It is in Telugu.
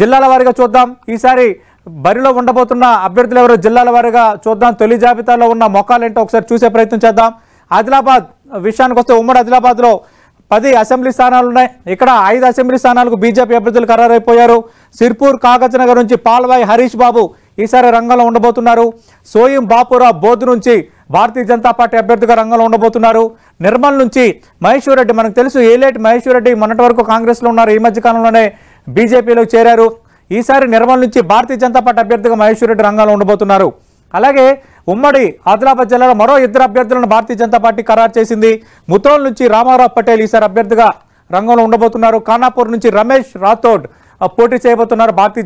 జిల్లాల వారీగా చూద్దాం ఈసారి బరిలో ఉండబోతున్న అభ్యర్థులు ఎవరు జిల్లాల వారీగా చూద్దాం తొలి జాబితాలో ఉన్న ఏంటో ఒకసారి చూసే ప్రయత్నం చేద్దాం ఆదిలాబాద్ విషయానికి వస్తే ఉమ్మడి ఆదిలాబాద్లో పది అసెంబ్లీ స్థానాలు ఉన్నాయి ఇక్కడ ఐదు అసెంబ్లీ స్థానాలకు బీజేపీ అభ్యర్థులు ఖరారైపోయారు సిర్పూర్ నగర్ నుంచి పాల్వాయి హరీష్ బాబు ఈసారి రంగంలో ఉండబోతున్నారు సోయం బాపురా బోధ్ నుంచి భారతీయ జనతా పార్టీ అభ్యర్థిగా రంగంలో ఉండబోతున్నారు నిర్మల్ నుంచి మహేశ్వర్ రెడ్డి మనకు తెలుసు ఏలేటి మహేశ్వర్ రెడ్డి మొన్నటి వరకు కాంగ్రెస్లో ఉన్నారు ఈ మధ్య కాలంలోనే బీజేపీలో చేరారు ఈసారి నిర్మల్ నుంచి భారతీయ జనతా పార్టీ అభ్యర్థిగా మహేశ్వర రెడ్డి రంగంలో ఉండబోతున్నారు అలాగే ఉమ్మడి ఆదిలాబాద్ జిల్లాలో మరో ఇద్దరు అభ్యర్థులను భారతీయ జనతా పార్టీ ఖరారు చేసింది ముత్రోల్ నుంచి రామారావు పటేల్ ఈసారి అభ్యర్థిగా రంగంలో ఉండబోతున్నారు ఖానాపూర్ నుంచి రమేష్ రాథోడ్ పోటీ చేయబోతున్నారు భారతీయ